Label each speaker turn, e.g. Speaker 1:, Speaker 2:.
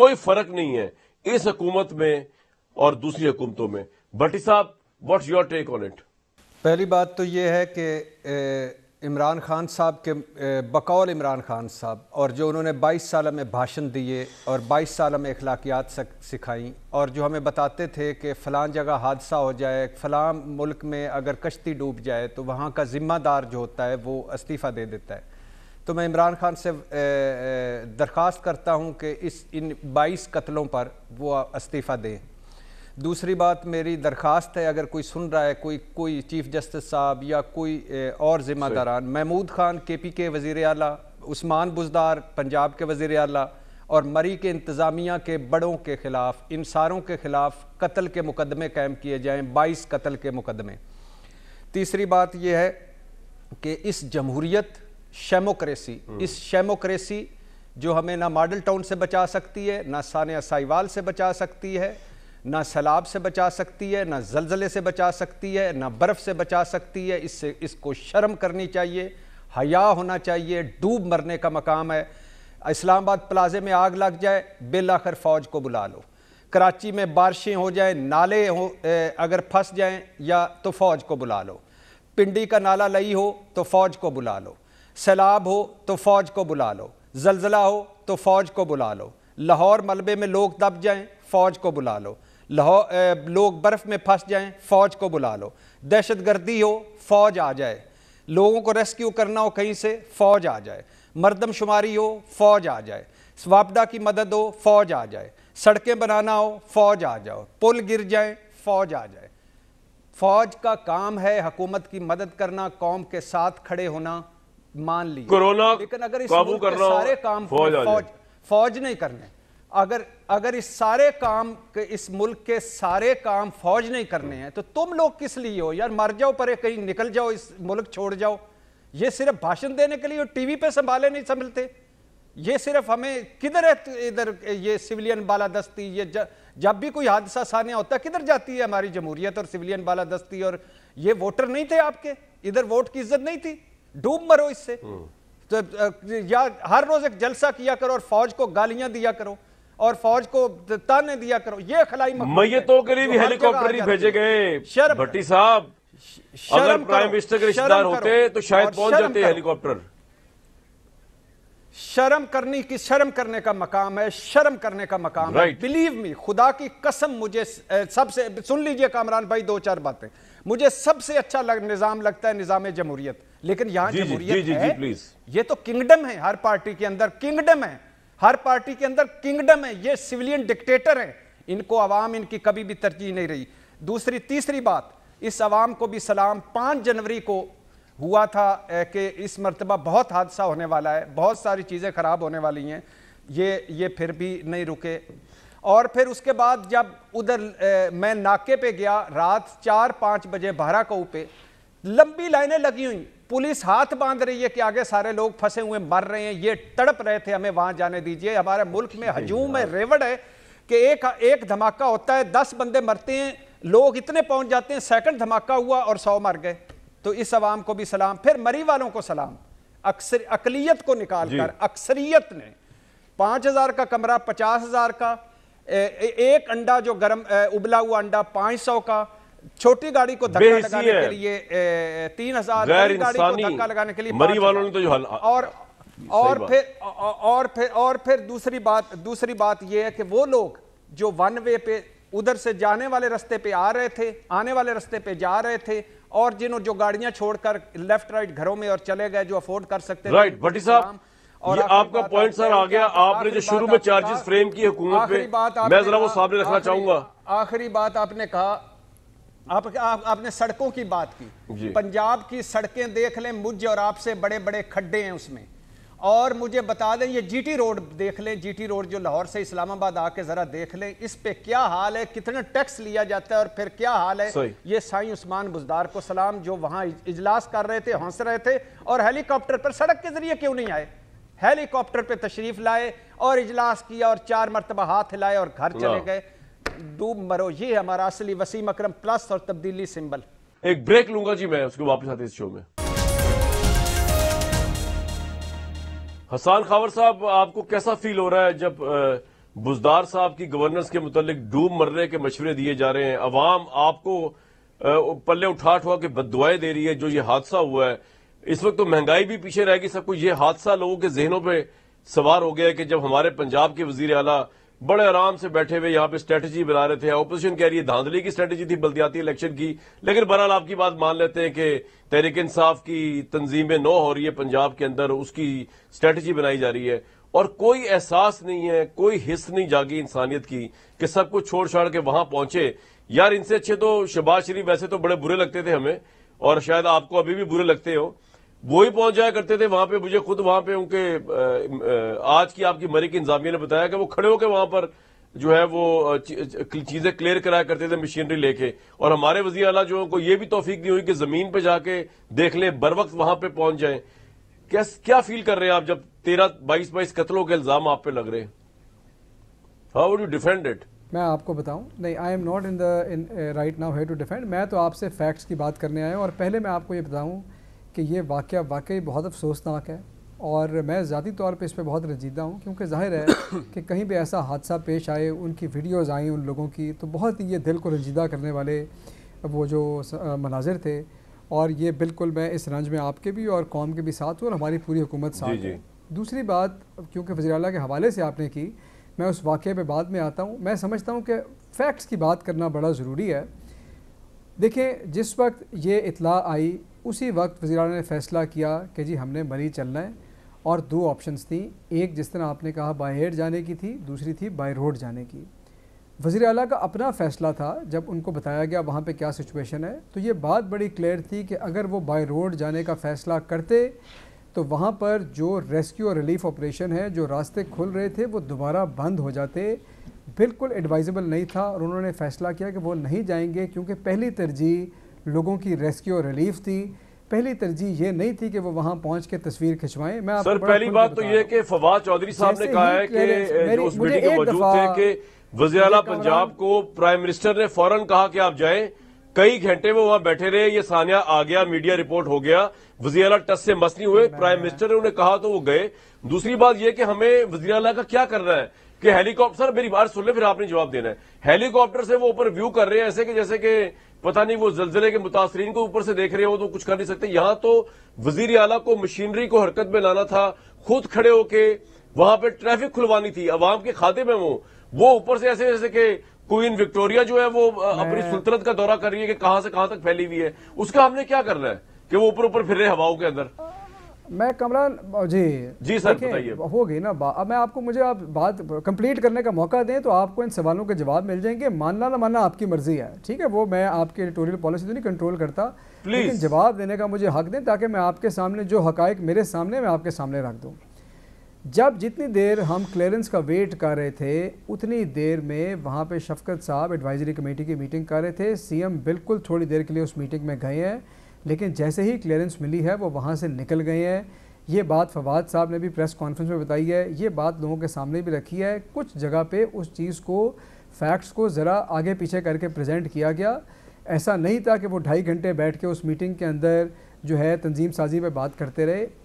Speaker 1: कोई फर्क नहीं है इस हुकूमत में और दूसरी हुकूमतों में भट्टी साहब what's your take on it
Speaker 2: पहली बात तो ये है कि इमरान खान साहब के बकौल इमरान खान साहब और जो उन्होंने 22 साल में भाषण दिए और 22 साल में अखलाकियात सिखाई और जो हमें बताते थे कि फ़लां जगह हादसा हो जाए फ़लां मुल्क में अगर कश्ती डूब जाए तो वहाँ का ज़िम्मेदार जो होता है वो इस्तीफ़ा दे देता है तो मैं इमरान खान से दरख्वास्त करता हूँ कि इस इन बाईस कत्लों पर वो इस्तीफ़ा दें दूसरी बात मेरी दरख्वास्त है अगर कोई सुन रहा है कोई कोई चीफ जस्टिस साहब या कोई और ज़िम्मेदारान महमूद खान के पी के वज़ी अला उस्मान बुजदार पंजाब के वज़ी अला और मरी के इंतज़ामिया के बड़ों के ख़िलाफ़ इन सारों के ख़िलाफ़ कत्ल के मुकदमे कायम किए जाएँ बाईस कत्ल के मुकदमे तीसरी बात यह है कि इस जमहूरीत शेमोक्रेसी हम्म। इस शेमोक्रेसी जो हमें ना मॉडल टाउन से बचा सकती है ना सानिया साइवाल से बचा सकती है ना सैलाब से बचा सकती है ना जलजले से बचा सकती है ना बर्फ़ से बचा सकती है इससे इसको शर्म करनी चाहिए हया होना चाहिए डूब मरने का मकाम है इस्लामाबाद प्लाजे में आग लग जाए बेलाखर फ़ौज को बुला लो कराची में बारिशें हो जाएं नाले हो अगर फंस जाएं या तो फ़ौज को बुला लो पिंडी का नाला लई हो तो फ़ौज को बुला लो सैलाब हो तो फौज को बुला लो जलजिला हो तो फौज को बुला लो लाहौर मलबे में लोग दब जाएं फौज को बुला लो लाहौर लोग बर्फ़ में फंस जाएं फौज को बुला लो दहशत गर्दी हो फौज आ जाए लोगों को रेस्क्यू करना हो कहीं से फौज आ जाए मरदमशुमारी हो फौज आ जाए वापदा की मदद हो फौज आ जाए सड़कें बनाना हो फौज आ जाओ पुल गिर जाए फौज आ जाए फौज का काम है हकूमत की मदद करना कौम के साथ खड़े होना मान ली कोरोना लेकिन अगर इस काबू करना सारे काम फौज फौज, फौज नहीं करने अगर अगर इस सारे काम के इस मुल्क के सारे काम फौज नहीं करने हैं तो तुम लोग किस लिए हो यार मर जाओ परे कहीं निकल जाओ इस मुल्क छोड़ जाओ ये सिर्फ भाषण देने के लिए और टीवी पे संभाले नहीं संभलते ये सिर्फ हमें किधर है इधर ये सिविलियन दस्ती ये ज, जब भी कोई हादसा सानिया होता है किधर जाती है हमारी जमहूरियत और सिविलियन बाला दस्ती और ये वोटर नहीं थे आपके इधर वोट की इज्जत नहीं थी डूब मरो इससे तो या हर रोज एक जलसा किया करो और फौज को गालियां दिया करो और फौज को ताने दिया करो ये खलाई मैयतों के लिए भी तो हेलीकॉप्टर ही भेजे
Speaker 1: गए भट्टी साहब
Speaker 2: अगर प्राइम मिनिस्टर के रिश्तेदार होते तो शायद पहुंच जाते हेलीकॉप्टर शर्म करने की शर्म करने का मकाम है शर्म करने का मकाम right. है बिलीव मी खुदा की कसम मुझे सबसे सुन लीजिए कामरान भाई दो चार बातें मुझे सबसे अच्छा लग, निजाम लगता है निजाम जमहूरियत लेकिन यहां जमहूरियत है जी, जी, ये तो किंगडम है हर पार्टी के अंदर किंगडम है हर पार्टी के अंदर किंगडम है ये सिविलियन डिक्टेटर है इनको अवाम इनकी कभी भी तरजीह नहीं रही दूसरी तीसरी बात इस आवाम को भी सलाम पांच जनवरी को हुआ था कि इस मरतबा बहुत हादसा होने वाला है बहुत सारी चीज़ें ख़राब होने वाली हैं ये ये फिर भी नहीं रुके और फिर उसके बाद जब उधर मैं नाके पे गया रात चार पाँच बजे बारह को पे लंबी लाइनें लगी हुई पुलिस हाथ बांध रही है कि आगे सारे लोग फंसे हुए मर रहे हैं ये तड़प रहे थे हमें वहाँ जाने दीजिए हमारे मुल्क में हजूम है हाँ। रेवड़ है कि एक एक धमाका होता है दस बंदे मरते हैं लोग इतने पहुंच जाते हैं सेकंड धमाका हुआ और सौ मर गए तो इस आवाम को भी सलाम फिर मरी वालों को सलाम अक्सर अकलीत को निकाल कर अक्सरियत ने पाँच हज़ार का कमरा पचास हज़ार का ए, एक अंडा जो गर्म उबला हुआ अंडा पाँच सौ का छोटी गाड़ी को धक्का लगाने के लिए तीन हजार गाड़ी को धक्का लगाने के लिए मरी वालों ने तो जो और और फिर और फिर और फिर दूसरी बात दूसरी बात यह है कि वो लोग जो वन वे पे उधर से जाने वाले रास्ते पे आ रहे थे आने वाले रास्ते पे जा रहे थे और जिन्होंने जो गाड़ियां छोड़कर लेफ्ट राइट घरों में और चले गए जो अफोर्ड कर सकते राइट भट्टी साहब और ये आपका पॉइंट सर आ गया आपने जो शुरू में चार्जेस फ्रेम
Speaker 1: की हुकूमत पे मैं जरा वो सामने रखना चाहूंगा
Speaker 2: आखिरी बात आपने कहा आप, आप आपने सड़कों की बात की पंजाब की सड़कें देख लें मुझे और आपसे बड़े बड़े खड्डे हैं उसमें और मुझे बता दें ये जीटी रोड देख लें जीटी रोड जो लाहौर से इस्लामाबाद आके ज़रा देख लें इस पे क्या हाल है कितना टैक्स लिया जाता है और फिर क्या हाल है ये साई उस्मान बुजदार को सलाम जो वहां इजलास कर रहे थे हंस रहे थे और हेलीकॉप्टर पर सड़क के ज़रिए क्यों नहीं आए हेलीकॉप्टर पर तशरीफ़ लाए और इजलास किया और चार मरतबा हाथ हिलाए और घर चले गए डूब मरो ये हमारा असली वसीम अक्रम प्लस और तब्दीली सिंबल
Speaker 1: एक ब्रेक लूंगा जी मैं उसको वापस आते इस शो में हसान खावर साहब आपको कैसा फील हो रहा है जब बुजदार साहब की गवर्नेंस के मुतालिक डूब मरने के मशवरे दिए जा रहे हैं अवाम आपको पल्ले उठा उठवा के बदुआएं दे रही है जो ये हादसा हुआ है इस वक्त तो महंगाई भी पीछे रहेगी सब कुछ ये हादसा लोगों के जहनों पर सवार हो गया है कि जब हमारे पंजाब के वजीर अला बड़े आराम से बैठे हुए यहाँ पे स्ट्रेटजी बना रहे थे अपोजिशन कह रही है धांधली की स्ट्रेटजी थी बल्दियाती इलेक्शन की लेकिन बहरहाल आपकी बात मान लेते हैं कि तहरीक इंसाफ की तंजीमें नौ हो रही है पंजाब के अंदर उसकी स्ट्रेटजी बनाई जा रही है और कोई एहसास नहीं है कोई हिस्स नहीं जागी इंसानियत की कि सब कुछ छोड़ छाड़ के वहां पहुंचे यार इनसे अच्छे तो शहबाज शरीफ वैसे तो बड़े बुरे लगते थे हमें और शायद आपको अभी भी बुरे लगते हो वो ही पहुंच जाया करते थे वहां पे मुझे खुद वहां पे उनके आज की आपकी मरी की इंतजामिया ने बताया कि वो खड़े होकर वहां पर जो है वो चीजें क्लियर कराया करते थे मशीनरी लेके और हमारे वजी अला जो उनको ये भी तोफीक दी हुई कि जमीन पे जाके देख लें बर वक्त वहां पे पहुंच जाए क्या क्या फील कर रहे हैं आप जब तेरह बाईस बाईस कत्लों के इल्जाम आप पे लग रहे हैं how would you defend it
Speaker 3: मैं आपको बताऊं नहीं I am not in the in right now है टू डिफेंड मैं तो आपसे फैक्ट्स की बात करने आया हूं और पहले मैं आपको ये बताऊं कि ये वाक़ वाकई बहुत अफसोसनाक है और मैं ज़ाती तौर पे इस पर बहुत रंजीदा हूँ क्योंकि जाहिर है कि कहीं भी ऐसा हादसा पेश आए उनकी वीडियोज़ आई उन लोगों की तो बहुत ही ये दिल को रंजीदा करने वाले वो जो मनाजिर थे और ये बिल्कुल मैं इस रंज में आपके भी और कौम के भी साथ हूँ और हमारी पूरी हुकूमत साथ जी, जी। दूसरी बात क्योंकि वजी अला के हवाले से आपने की मैं उस वाक़े पर बाद में आता हूँ मैं समझता हूँ कि फ़ैक्ट्स की बात करना बड़ा ज़रूरी है देखें जिस वक्त ये इतला आई उसी वक्त वजीरा ने फैसला किया कि जी हमने मरी चलना है और दो ऑप्शंस थी एक जिस तरह आपने कहा बाई एयर जाने की थी दूसरी थी बाई रोड जाने की वज़ी अला का अपना फ़ैसला था जब उनको बताया गया वहाँ पे क्या सिचुएशन है तो ये बात बड़ी क्लियर थी कि अगर वो बाई रोड जाने का फ़ैसला करते तो वहाँ पर जो रेस्क्यू और रिलीफ ऑपरेशन है जो रास्ते खुल रहे थे वो दोबारा बंद हो जाते बिल्कुल एडवाइजेबल नहीं था और उन्होंने फैसला किया कि वो नहीं जाएंगे क्योंकि पहली तरजीह लोगों की रेस्क्यू और रिलीफ थी पहली तरजीह ये नहीं थी कि वो वहां पहुंच के तस्वीर खिंचवाएं मैं सर पहली बात तो
Speaker 1: ये कि फवाद चौधरी साहब ने कहा है कि जो उस मीटिंग में मौजूद थे कि वजी पंजाब को प्राइम मिनिस्टर ने फौरन कहा कि आप जाएं कई घंटे में वहां बैठे रहे ये सानिया आ गया मीडिया रिपोर्ट हो गया वजी अला टस से नहीं हुए प्राइम मिनिस्टर ने उन्हें कहा तो वो गए दूसरी बात यह कि हमें वजी अला का क्या करना है कि हेलीकॉप्टर सर मेरी बात सुन ले फिर आपने जवाब देना है हेलीकॉप्टर से वो ऊपर व्यू कर रहे हैं ऐसे कि जैसे कि पता नहीं वो जलजिले के मुतासरीन को ऊपर से देख रहे हो तो कुछ कर नहीं सकते यहां तो वजीर अला को मशीनरी को हरकत में लाना था खुद खड़े होके वहां पर ट्रैफिक खुलवानी थी अवाम के खाते में वो वो ऊपर से ऐसे जैसे कि क्वीन विक्टोरिया जो है वो अपनी सुल्तनत का दौरा कर रही है कि कहां से कहां तक फैली हुई है उसका हमने क्या करना है कि वो ऊपर ऊपर फिर रहे हवाओं के अंदर
Speaker 3: मैं कमरान जी जी सर बताइए ना अब मैं आपको मुझे आप बात कंप्लीट करने का मौका दें तो आपको इन सवालों के जवाब मिल जाएंगे मानना ना मानना आपकी मर्जी है ठीक है वो मैं आपके एडिटोरियल पॉलिसी तो नहीं कंट्रोल करता लेकिन जवाब देने का मुझे हक दें ताकि मैं आपके सामने जो हकायक मेरे सामने मैं आपके सामने रख दूँ जब जितनी देर हम क्लियरेंस का वेट कर रहे थे उतनी देर में वहाँ पे शफकत साहब एडवाइजरी कमेटी की मीटिंग कर रहे थे सीएम बिल्कुल थोड़ी देर के लिए उस मीटिंग में गए हैं लेकिन जैसे ही क्लियरेंस मिली है वो वहाँ से निकल गए हैं ये बात फवाद साहब ने भी प्रेस कॉन्फ्रेंस में बताई है ये बात लोगों के सामने भी रखी है कुछ जगह पर उस चीज़ को फैक्ट्स को ज़रा आगे पीछे करके प्रजेंट किया गया ऐसा नहीं था कि वो ढाई घंटे बैठ के उस मीटिंग के अंदर जो है तंजीम साजी पर बात करते रहे